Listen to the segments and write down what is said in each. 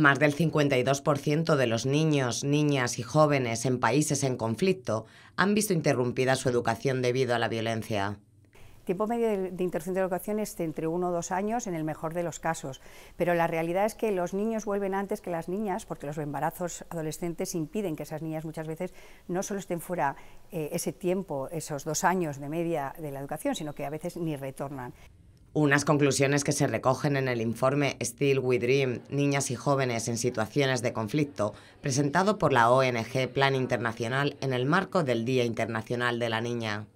Más del 52% de los niños, niñas y jóvenes en países en conflicto han visto interrumpida su educación debido a la violencia. El tiempo medio de, interrupción de educación es de entre uno o dos años en el mejor de los casos, pero la realidad es que los niños vuelven antes que las niñas porque los embarazos adolescentes impiden que esas niñas muchas veces no solo estén fuera eh, ese tiempo, esos dos años de media de la educación, sino que a veces ni retornan unas conclusiones que se recogen en el informe Still We Dream, Niñas y Jóvenes en Situaciones de Conflicto, presentado por la ONG Plan Internacional en el marco del Día Internacional de la Niña.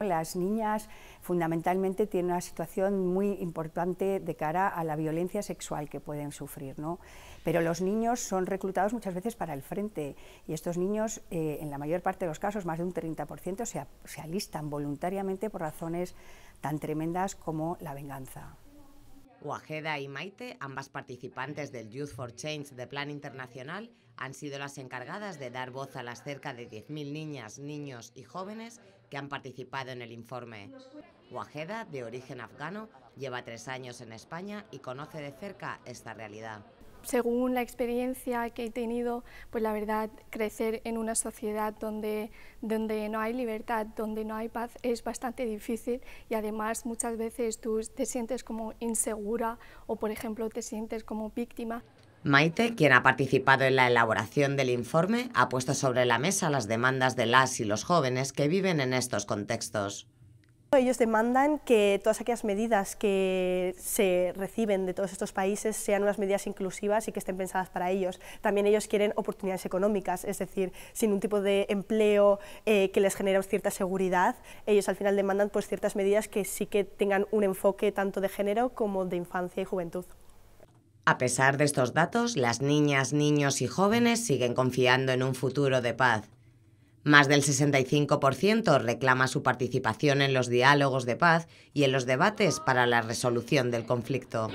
Las niñas fundamentalmente tienen una situación muy importante de cara a la violencia sexual que pueden sufrir, ¿no? pero los niños son reclutados muchas veces para el frente y estos niños eh, en la mayor parte de los casos, más de un 30%, se, alistan voluntariamente por razones tan tremendas como la venganza. Guajeda y Maite, ambas participantes del Youth for Change de Plan Internacional, han sido las encargadas de dar voz a las cerca de 10.000 niñas, niños y jóvenes que han participado en el informe. Wajeda, de origen afgano, lleva tres años en España y conoce de cerca esta realidad. Según la experiencia que he tenido, pues la verdad, crecer en una sociedad donde, donde no hay libertad, donde no hay paz, es bastante difícil y además muchas veces tú te sientes como insegura o, por ejemplo, te sientes como víctima. Maite, quien ha participado en la elaboración del informe, ha puesto sobre la mesa las demandas de las y los jóvenes que viven en estos contextos. Ellos demandan que todas aquellas medidas que se reciben de todos estos países sean unas medidas inclusivas y que estén pensadas para ellos. También ellos quieren oportunidades económicas, es decir, sin un tipo de empleo eh, que les genere cierta seguridad, ellos al final demandan pues, ciertas medidas que sí que tengan un enfoque tanto de género como de infancia y juventud. A pesar de estos datos, las niñas, niños y jóvenes siguen confiando en un futuro de paz. Más del 65% reclama su participación en los diálogos de paz y en los debates para la resolución del conflicto.